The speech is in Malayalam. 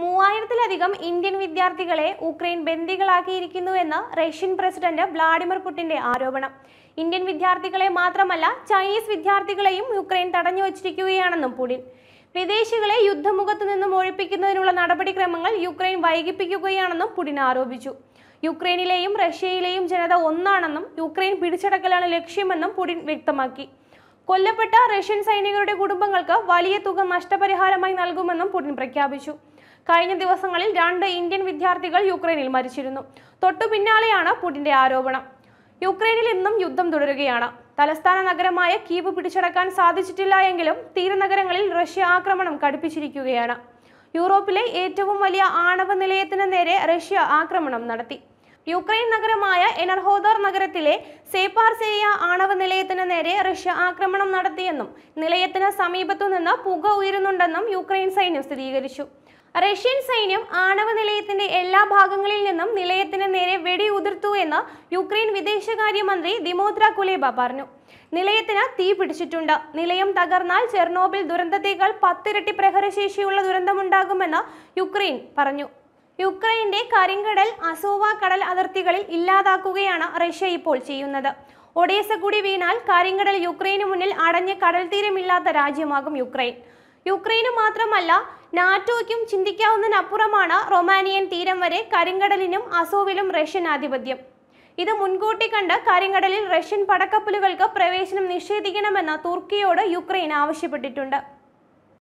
മൂവായിരത്തിലധികം ഇന്ത്യൻ വിദ്യാർത്ഥികളെ ഉക്രൈൻ ബന്ദികളാക്കിയിരിക്കുന്നുവെന്ന് റഷ്യൻ പ്രസിഡന്റ് വ്ളാഡിമിർ പുടിന്റെ ആരോപണം ഇന്ത്യൻ വിദ്യാർത്ഥികളെ മാത്രമല്ല ചൈനീസ് വിദ്യാർത്ഥികളെയും യുക്രൈൻ തടഞ്ഞു വച്ചിരിക്കുകയാണെന്നും പുടിൻ വിദേശികളെ യുദ്ധമുഖത്തു നിന്നും ഒഴിപ്പിക്കുന്നതിനുള്ള നടപടിക്രമങ്ങൾ യുക്രൈൻ വൈകിപ്പിക്കുകയാണെന്നും പുടിൻ ആരോപിച്ചു യുക്രൈനിലെയും റഷ്യയിലെയും ജനത ഒന്നാണെന്നും യുക്രൈൻ പിടിച്ചടക്കലാണ് ലക്ഷ്യമെന്നും പുടിൻ വ്യക്തമാക്കി കൊല്ലപ്പെട്ട റഷ്യൻ സൈനികരുടെ കുടുംബങ്ങൾക്ക് വലിയ തുക നഷ്ടപരിഹാരമായി നൽകുമെന്നും പുടിൻ പ്രഖ്യാപിച്ചു കഴിഞ്ഞ ദിവസങ്ങളിൽ രണ്ട് ഇന്ത്യൻ വിദ്യാർത്ഥികൾ യുക്രൈനിൽ മരിച്ചിരുന്നു തൊട്ടു പിന്നാലെയാണ് പുടിന്റെ ആരോപണം യുക്രൈനിൽ ഇന്നും യുദ്ധം തുടരുകയാണ് തലസ്ഥാന നഗരമായ കീവ് പിടിച്ചടക്കാൻ സാധിച്ചിട്ടില്ല എങ്കിലും തീരനഗരങ്ങളിൽ റഷ്യ ആക്രമണം കടുപ്പിച്ചിരിക്കുകയാണ് യൂറോപ്പിലെ ഏറ്റവും വലിയ ആണവ നിലയത്തിന് നേരെ റഷ്യ ആക്രമണം നടത്തി യുക്രൈൻ നഗരമായ എനർഹോദോർ നഗരത്തിലെ സേപ്പാർസേയ ആണവ നിലയത്തിന് നേരെ റഷ്യ ആക്രമണം നടത്തിയെന്നും നിലയത്തിന് സമീപത്തുനിന്ന് പുക ഉയരുന്നുണ്ടെന്നും യുക്രൈൻ സൈന്യം സ്ഥിരീകരിച്ചു റഷ്യൻ സൈന്യം ആണവ നിലയത്തിന്റെ എല്ലാ ഭാഗങ്ങളിൽ നിന്നും നിലയത്തിന് നേരെ വെടിയുതിർത്തു എന്ന് യുക്രൈൻ വിദേശകാര്യമന്ത്രി ദിമോദ്ര കുലേബ പറഞ്ഞു നിലയത്തിന് തീ പിടിച്ചിട്ടുണ്ട് നിലയം തകർന്നാൽ ചെർണോബിൽ ദുരന്തത്തേക്കാൾ പത്തിരട്ടി പ്രഹരശേഷിയുള്ള ദുരന്തമുണ്ടാകുമെന്ന് യുക്രൈൻ പറഞ്ഞു യുക്രൈന്റെ കരിങ്കടൽ അസോവ കടൽ അതിർത്തികളിൽ ഇല്ലാതാക്കുകയാണ് റഷ്യ ഇപ്പോൾ ചെയ്യുന്നത് ഒഡേസ കൂടി വീണാൽ കരിങ്കടൽ യുക്രൈന് മുന്നിൽ അടഞ്ഞ തീരമില്ലാത്ത രാജ്യമാകും യുക്രൈൻ യുക്രൈനും മാത്രമല്ല നാറ്റോയ്ക്കും ചിന്തിക്കാവുന്നതിനപ്പുറമാണ് റൊമാനിയൻ തീരം വരെ കരിങ്കടലിനും അസോവിലും റഷ്യൻ ആധിപത്യം ഇത് മുൻകൂട്ടി കണ്ട് കരിങ്കടലിൽ റഷ്യൻ പടക്കപ്പലുകൾക്ക് പ്രവേശനം നിഷേധിക്കണമെന്ന് തുർക്കിയോട് യുക്രൈൻ ആവശ്യപ്പെട്ടിട്ടുണ്ട്